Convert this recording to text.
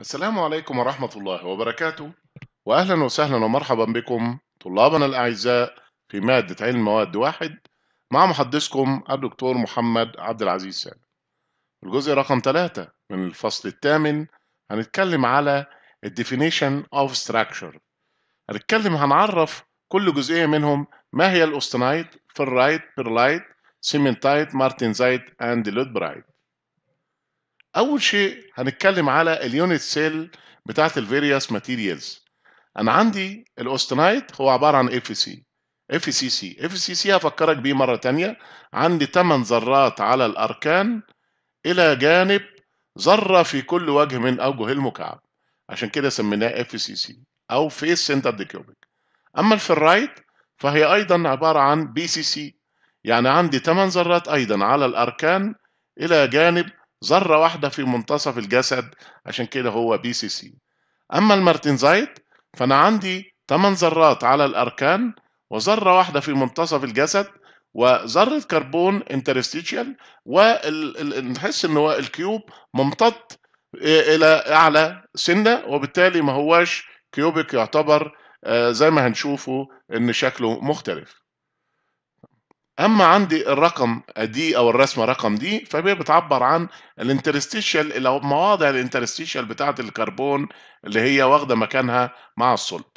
السلام عليكم ورحمة الله وبركاته وأهلا وسهلا ومرحبا بكم طلابنا الأعزاء في مادة علم مواد واحد مع محدثكم الدكتور محمد عبد العزيز سامي الجزء رقم ثلاثة من الفصل الثامن هنتكلم على الديفينيشن Definition of Structure هنتكلم هنعرف كل جزئية منهم ما هي الأوستنايت، فيرايت بيرلايت، سيمنتايت، مارتنزايت، أند لودبرايت اول شيء هنتكلم على اليونت سيل بتاعت الفيريوس ماتيريالز انا عندي الاوستنايت هو عباره عن اف سي اف سي سي اف سي سي هفكرك بيه مره ثانيه عندي 8 ذرات على الاركان الى جانب ذره في كل وجه من اوجه المكعب عشان كده سميناه اف سي سي او فيس سنتر دي كيوبيك اما الفرايت فهي ايضا عباره عن بي سي سي يعني عندي 8 ذرات ايضا على الاركان الى جانب ذرة واحدة في منتصف الجسد عشان كده هو بي سي سي أما المارتنزايت فأنا عندي 8 ذرات على الأركان وذرة واحدة في منتصف الجسد وذرة كربون انترستيشيال ونحس إن هو الكيوب ممتد إلى أعلى سنة وبالتالي ما هواش كيوبك يعتبر آه، زي ما هنشوفه إن شكله مختلف اما عندي الرقم دي او الرسمه رقم دي فهي بتعبر عن الانترستيشال مواضع الانترستيشال بتاعه الكربون اللي هي واخده مكانها مع الصلب